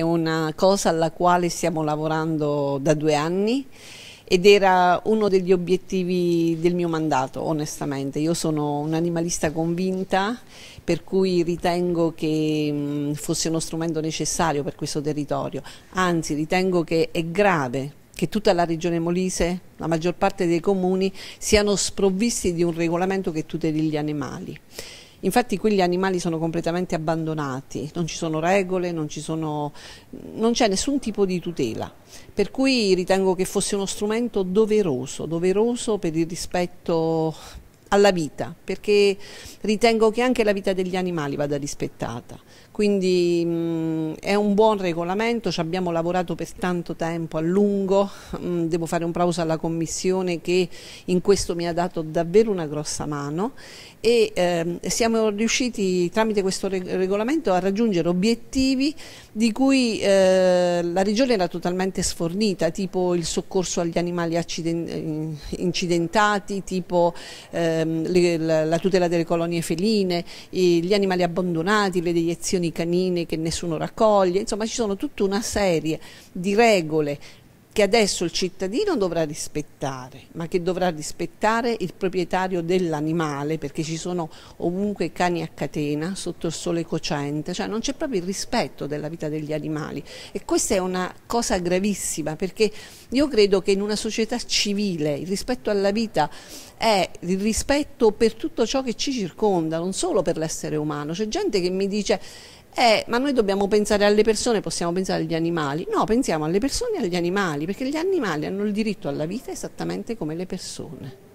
è una cosa alla quale stiamo lavorando da due anni ed era uno degli obiettivi del mio mandato, onestamente. Io sono un'animalista convinta, per cui ritengo che fosse uno strumento necessario per questo territorio. Anzi, ritengo che è grave che tutta la regione Molise, la maggior parte dei comuni, siano sprovvisti di un regolamento che tuteli gli animali. Infatti quegli animali sono completamente abbandonati, non ci sono regole, non, sono, non c'è nessun tipo di tutela. Per cui ritengo che fosse uno strumento doveroso, doveroso per il rispetto alla vita, perché ritengo che anche la vita degli animali vada rispettata. Quindi mh, mm, è un buon regolamento, ci abbiamo lavorato per tanto tempo, a lungo, mh, mm, devo fare un plauso alla Commissione che in questo mi ha dato davvero una grossa mano e eh, siamo riusciti tramite questo reg regolamento a raggiungere obiettivi di cui eh, la Regione era totalmente sfornita, tipo il soccorso agli animali incidentati, tipo... Eh, Ehm, la tutela delle colonie feline, gli animali abbandonati, le deiezioni canine che nessuno raccoglie, insomma ci sono tutta una serie di regole che adesso il cittadino dovrà rispettare, ma che dovrà rispettare il proprietario dell'animale, perché ci sono ovunque cani a catena sotto il sole cocente, cioè non c'è proprio il rispetto della vita degli animali. E questa è una cosa gravissima, perché io credo che in una società civile il rispetto alla vita è il rispetto per tutto ciò che ci circonda, non solo per l'essere umano. C'è gente che mi dice eh, ma noi dobbiamo pensare alle persone, possiamo pensare agli animali. No, pensiamo alle persone e agli animali, perché gli animali hanno il diritto alla vita esattamente come le persone.